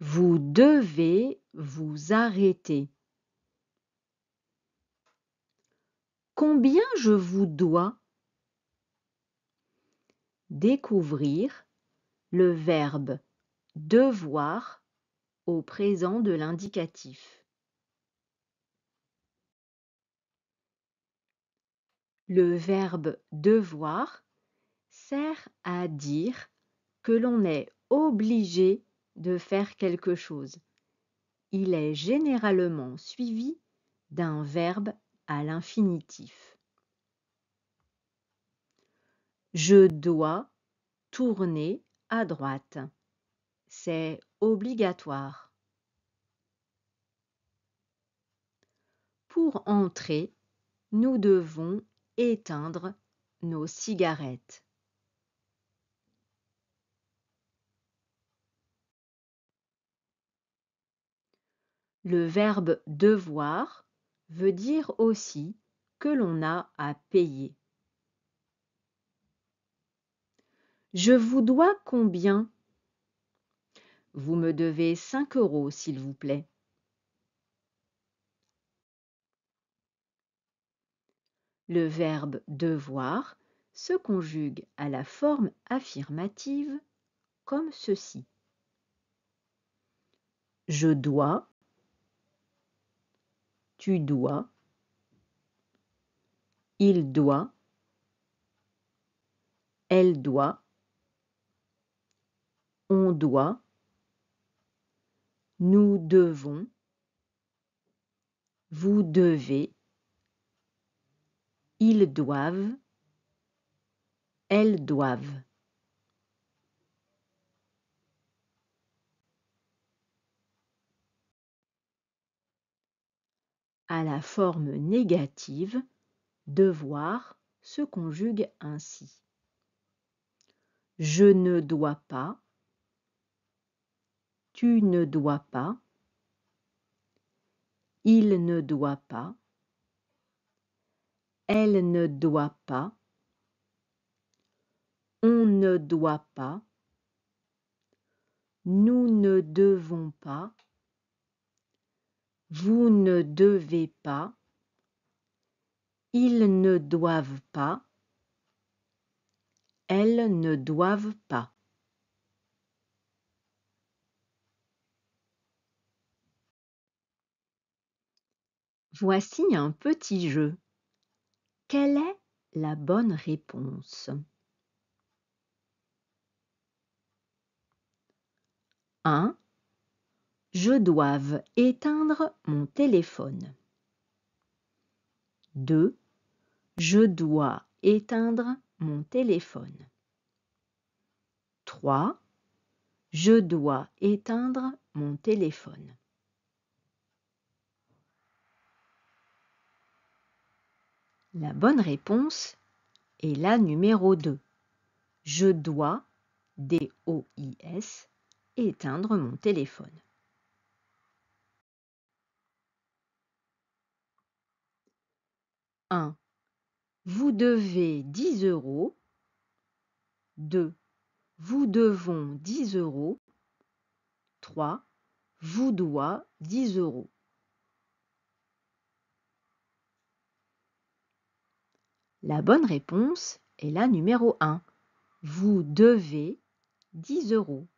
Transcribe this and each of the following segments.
Vous devez vous arrêter. Combien je vous dois Découvrir le verbe devoir au présent de l'indicatif. Le verbe devoir sert à dire que l'on est obligé de faire quelque chose. Il est généralement suivi d'un verbe à l'infinitif. Je dois tourner à droite. C'est obligatoire. Pour entrer, nous devons éteindre nos cigarettes. Le verbe devoir veut dire aussi que l'on a à payer. Je vous dois combien Vous me devez 5 euros, s'il vous plaît. Le verbe devoir se conjugue à la forme affirmative comme ceci. Je dois tu dois. Il doit. Elle doit. On doit. Nous devons. Vous devez. Ils doivent. Elles doivent. à la forme négative devoir se conjugue ainsi. Je ne dois pas, tu ne dois pas, il ne doit pas, elle ne doit pas, on ne doit pas, nous ne devons pas, vous ne devez pas. Ils ne doivent pas. Elles ne doivent pas. Voici un petit jeu. Quelle est la bonne réponse 1. Je dois éteindre mon téléphone. 2. Je dois éteindre mon téléphone. 3. Je dois éteindre mon téléphone. La bonne réponse est la numéro 2. Je dois, D-O-I-S, éteindre mon téléphone. 1. Vous devez 10 euros. 2. Vous devons 10 euros. 3. Vous doit 10 euros. La bonne réponse est la numéro 1. Vous devez 10 euros.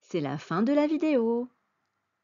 C'est la fin de la vidéo.